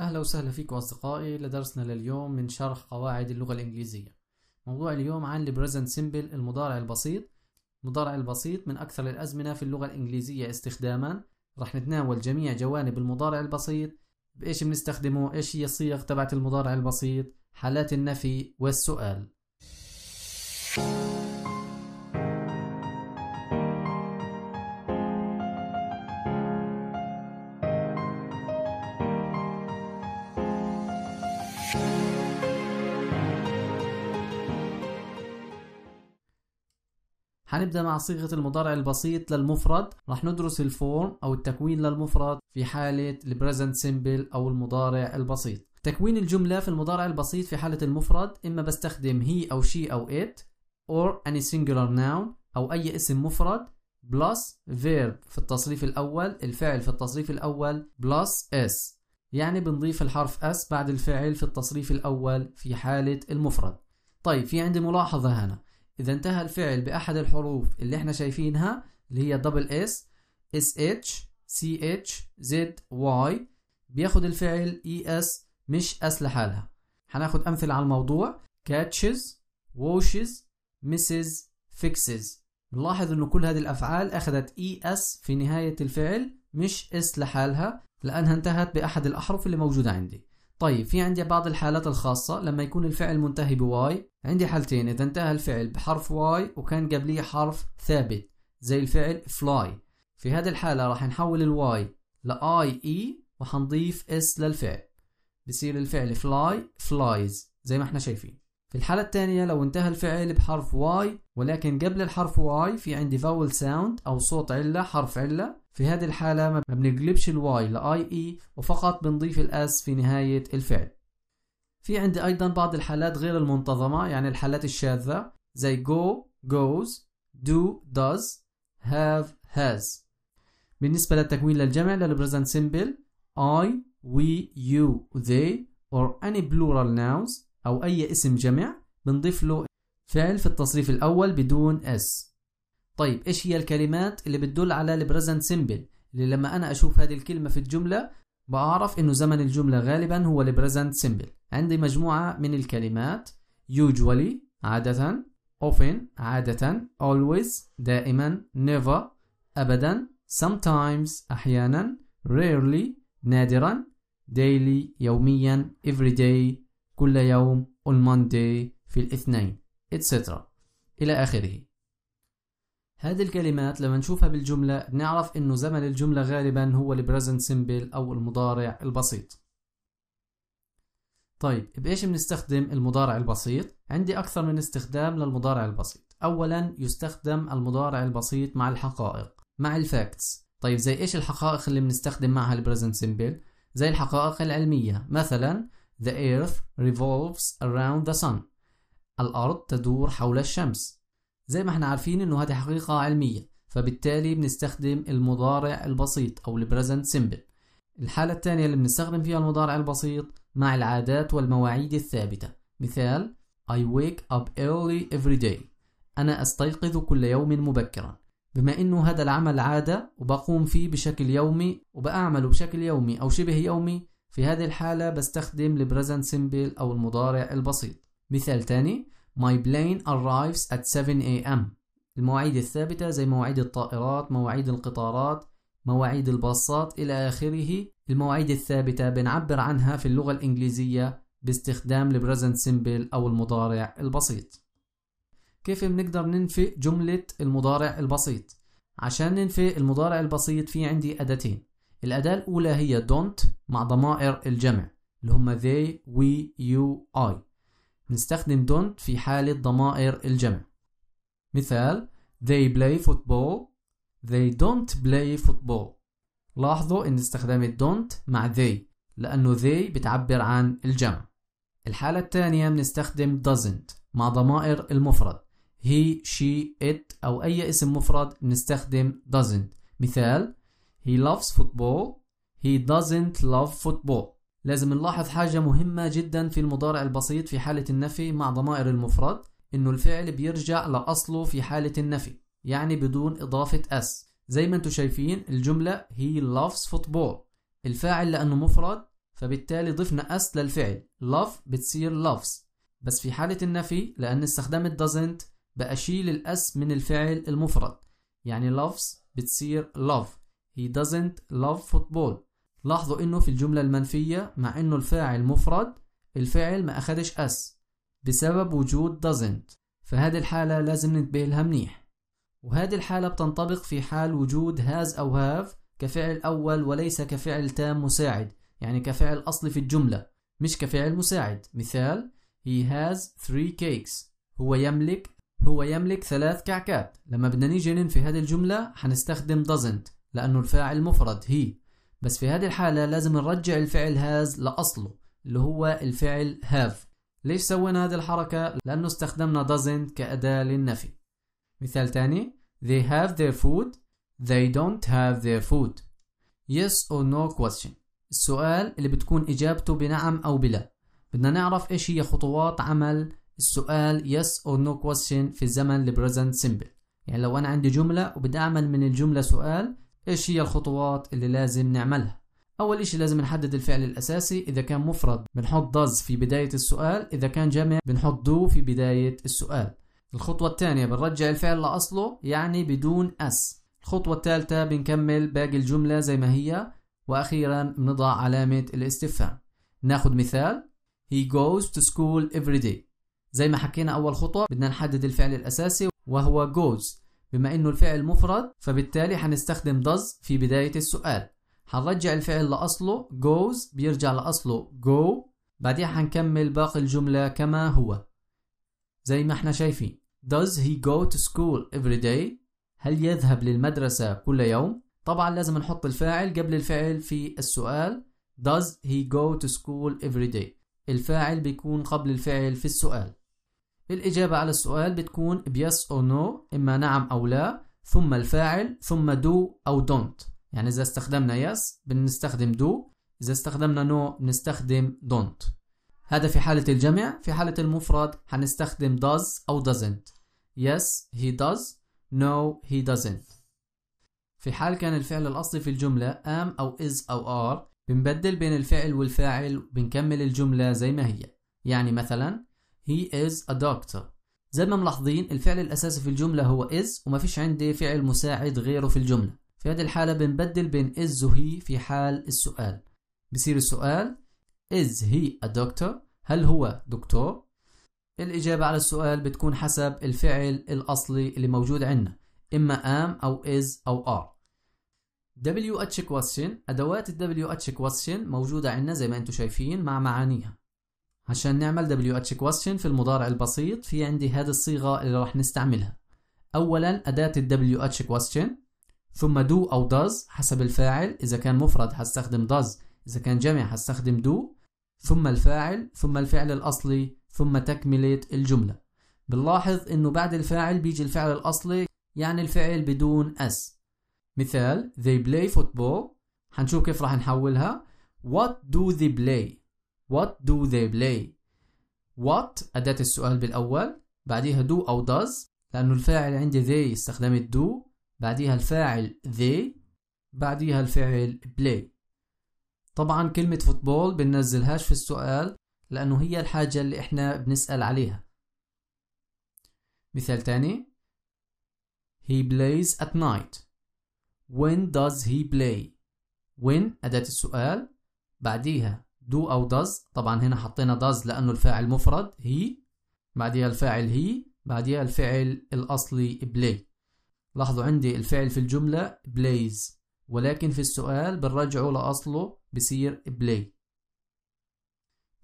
أهلا وسهلا فيكم أصدقائي لدرسنا لليوم من شرح قواعد اللغة الإنجليزية موضوع اليوم عن الـ present simple المضارع البسيط المضارع البسيط من أكثر الأزمنة في اللغة الإنجليزية استخداما رح نتناول جميع جوانب المضارع البسيط بإيش بنستخدمه إيش هي الصيغ تبعت المضارع البسيط حالات النفي والسؤال حنبدأ مع صيغة المضارع البسيط للمفرد رح ندرس الفورم أو التكوين للمفرد في حالة البريزنت سيمبل أو المضارع البسيط تكوين الجملة في المضارع البسيط في حالة المفرد إما بستخدم هي أو شي أو it or any singular noun أو أي اسم مفرد بلس verb في التصريف الأول الفعل في التصريف الأول بلس s يعني بنضيف الحرف s بعد الفعل في التصريف الأول في حالة المفرد طيب في عندي ملاحظة هنا إذا انتهى الفعل بأحد الحروف اللي احنا شايفينها اللي هي دبل اس اس اتش سي اتش زد واي بياخد الفعل اي e اس مش اس لحالها هناخد أمثلة على الموضوع catches washes misses fixes نلاحظ إنه كل هذه الأفعال أخذت إس e في نهاية الفعل مش اس لحالها لأنها انتهت بأحد الأحرف اللي موجودة عندي طيب في عندي بعض الحالات الخاصة لما يكون الفعل منتهي بواي عندي حالتين إذا انتهى الفعل بحرف واي وكان قبليه حرف ثابت زي الفعل fly في هذه الحالة راح نحول الواي لآي إي e، وحنضيف اس للفعل بصير الفعل fly flies زي ما احنا شايفين في الحالة الثانية لو انتهى الفعل بحرف واي ولكن قبل الحرف واي في عندي فاول ساوند أو صوت علة حرف علة في هذه الحالة ما بنقلبش الواي لآي إي e، وفقط بنضيف الأس في نهاية الفعل في عندي أيضا بعض الحالات غير المنتظمة يعني الحالات الشاذة زي go goes do does have has بالنسبة للتكوين للجمع للبريزنت simple I we you they or any plural nouns أو أي اسم جمع بنضيف له فعل في التصريف الأول بدون اس طيب إيش هي الكلمات اللي بتدل على البريزنت سيمبل اللي لما أنا أشوف هذه الكلمة في الجملة بعرف إنه زمن الجملة غالبا هو البريزنت سيمبل عندي مجموعة من الكلمات usually عادة often عادة always دائما never أبدا sometimes أحيانا rarely نادرا daily يوميا everyday كل يوم on Monday في الاثنين etc إلى آخره هذه الكلمات لما نشوفها بالجملة نعرف إنه زمن الجملة غالبا هو البريزنت سيمبل أو المضارع البسيط طيب بإيش بنستخدم المضارع البسيط؟ عندي أكثر من استخدام للمضارع البسيط أولا يستخدم المضارع البسيط مع الحقائق مع الفاكتس طيب زي إيش الحقائق اللي بنستخدم معها البريزنت سيمبل؟ زي الحقائق العلمية مثلا The earth revolves around the sun الأرض تدور حول الشمس زي ما احنا عارفين إنه هذه حقيقة علمية فبالتالي بنستخدم المضارع البسيط أو الـ present simple. الحالة الثانية اللي بنستخدم فيها المضارع البسيط مع العادات والمواعيد الثابتة مثال I wake up early every day أنا أستيقظ كل يوم مبكرا بما انه هذا العمل عاده وبقوم فيه بشكل يومي وبأعمله بشكل يومي او شبه يومي في هذه الحالة بستخدم البريزنت present simple أو المضارع البسيط مثال تاني My plane arrives at 7 a.m. المواعيد الثابتة زي مواعيد الطائرات مواعيد القطارات مواعيد الباصات إلى آخره المواعيد الثابتة بنعبر عنها في اللغة الإنجليزية باستخدام البريزنت present simple أو المضارع البسيط كيف بنقدر ننفي جملة المضارع البسيط عشان ننفي المضارع البسيط في عندي أدتين الأداة الأولى هي don't مع ضمائر الجمع اللي هم they we you I نستخدم don't في حالة ضمائر الجمع مثال they play football they don't play football لاحظوا ان استخدام don't مع they لأنه they بتعبر عن الجمع الحالة الثانية بنستخدم doesn't مع ضمائر المفرد he she it أو أي اسم مفرد بنستخدم doesn't مثال He loves football. He doesn't love football. لازم نلاحظ حاجة مهمة جدا في المضارع البسيط في حالة النفي مع ضمائر المفرد إنه الفعل بيرجع لأصله في حالة النفي يعني بدون إضافة أس زي ما انتم شايفين الجملة he loves football الفاعل لأنه مفرد فبالتالي ضفنا أس للفعل love بتصير loves بس في حالة النفي لأن استخدمت doesn't بأشيل الأس من الفعل المفرد يعني loves بتصير love he doesn't love football لاحظوا انه في الجملة المنفية مع انه الفاعل مفرد الفعل ما اخدش اس بسبب وجود doesn't فهذه الحالة لازم ننتبه لها منيح وهذه الحالة بتنطبق في حال وجود has أو have كفعل أول وليس كفعل تام مساعد يعني كفعل أصلي في الجملة مش كفعل مساعد مثال he has three cakes هو يملك هو يملك ثلاث كعكات لما بدنا نيجي ننفي هذه الجملة حنستخدم doesn't لأنه الفاعل مفرد هي بس في هذه الحالة لازم نرجع الفعل هاز لأصله اللي هو الفعل have ليش سوينا هذه الحركة؟ لأنه استخدمنا doesn't كأداة للنفي مثال تاني They have their food They don't have their food Yes or no question السؤال اللي بتكون إجابته بنعم أو بلا بدنا نعرف إيش هي خطوات عمل السؤال yes or no question في الزمن present simple يعني لو أنا عندي جملة وبدي أعمل من الجملة سؤال ايش هي الخطوات اللي لازم نعملها اول اشي لازم نحدد الفعل الاساسي اذا كان مفرد بنحط does في بداية السؤال اذا كان جمع بنحط do في بداية السؤال الخطوة الثانية بنرجع الفعل لأصله يعني بدون اس الخطوة الثالثة بنكمل باقي الجملة زي ما هي وأخيرا بنضع علامة الاستفهام ناخد مثال He goes to school every day زي ما حكينا أول خطوة بدنا نحدد الفعل الأساسي وهو goes بما انه الفعل مفرد فبالتالي حنستخدم does في بداية السؤال حنرجع الفعل لأصله goes بيرجع لأصله go بعدين حنكمل باقي الجملة كما هو زي ما احنا شايفين Does he go to school every day؟ هل يذهب للمدرسة كل يوم؟ طبعا لازم نحط الفاعل قبل الفعل في السؤال Does he go to school every day؟ الفاعل بيكون قبل الفعل في السؤال الإجابة على السؤال بتكون بيس yes أو نو no إما نعم أو لا ثم الفاعل ثم دو أو دونت يعني إذا استخدمنا yes بنستخدم دو إذا استخدمنا نو no بنستخدم دونت هذا في حالة الجمع في حالة المفرد هنستخدم does أو doesn't yes he does no he doesn't في حال كان الفعل الأصلي في الجملة am أو is أو are بنبدل بين الفعل والفاعل وبنكمل الجملة زي ما هي يعني مثلا he is a doctor زي ما ملاحظين الفعل الأساسي في الجملة هو is وما فيش عندي فعل مساعد غيره في الجملة في هذه الحالة بنبدل بين is وهي في حال السؤال بصير السؤال is he a doctor هل هو دكتور الإجابة على السؤال بتكون حسب الفعل الأصلي اللي موجود عندنا إما am أو is أو are WH question أدوات ال WH question موجودة عندنا زي ما أنتم شايفين مع معانيها عشان نعمل WH question في المضارع البسيط في عندي هذه الصيغة اللي راح نستعملها أولا أداة ال WH question ثم do أو does حسب الفاعل إذا كان مفرد هستخدم does إذا كان جمع هستخدم do ثم الفاعل ثم الفعل الأصلي ثم تكملة الجملة بنلاحظ إنه بعد الفاعل بيجي الفعل الأصلي يعني الفعل بدون s مثال they play football هنشوف كيف راح نحولها what do they play What do they play What أداة السؤال بالأول بعديها do أو does لأنه الفاعل عندي they استخدمت do بعديها الفاعل they بعديها الفعل play طبعا كلمة فوتبول بننزلهاش في السؤال لأنه هي الحاجة اللي إحنا بنسأل عليها مثال تاني He plays at night When does he play؟ when أداة السؤال بعديها دو أو داز طبعا هنا حطينا داز لأنه الفاعل مفرد هي بعديها الفاعل هي بعديها الفعل الأصلي بلاي لاحظوا عندي الفعل في الجملة بلايز ولكن في السؤال بنرجعه لأصله بصير بلاي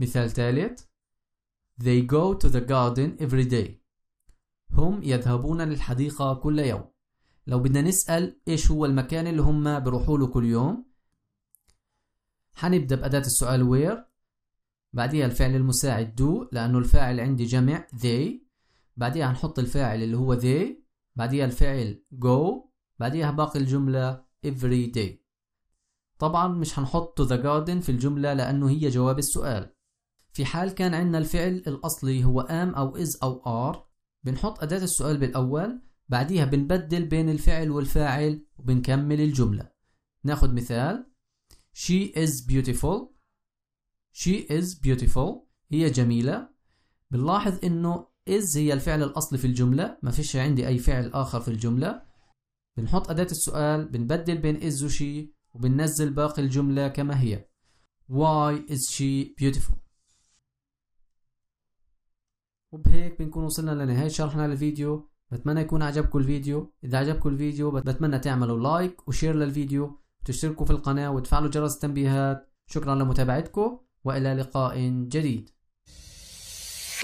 مثال ثالث They go to the garden every day هم يذهبون للحديقة كل يوم لو بدنا نسأل إيش هو المكان اللي هم بروحوا له كل يوم حنبدأ بأداة السؤال where بعديها الفعل المساعد do لأنه الفاعل عندي جمع they بعديها هنحط الفاعل اللي هو they بعديها الفعل go بعديها باقي الجملة every day طبعا مش هنحط the garden في الجملة لأنه هي جواب السؤال في حال كان عندنا الفعل الأصلي هو am أو is أو are بنحط أداة السؤال بالأول بعديها بنبدل بين الفعل والفاعل وبنكمل الجملة ناخد مثال she is beautiful she is beautiful هي جميلة بنلاحظ انه is هي الفعل الاصلي في الجملة ما فيش عندي اي فعل اخر في الجملة بنحط اداة السؤال بنبدل بين is وشي وبننزل باقي الجملة كما هي why is she beautiful وبهيك بنكون وصلنا لنهاية شرحنا للفيديو بتمنى يكون عجبكم الفيديو إذا عجبكم الفيديو بتمنى تعملوا لايك وشير للفيديو تشتركوا في القناة وتفعلوا جرس التنبيهات شكرا لمتابعتكم وإلى لقاء جديد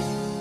thank you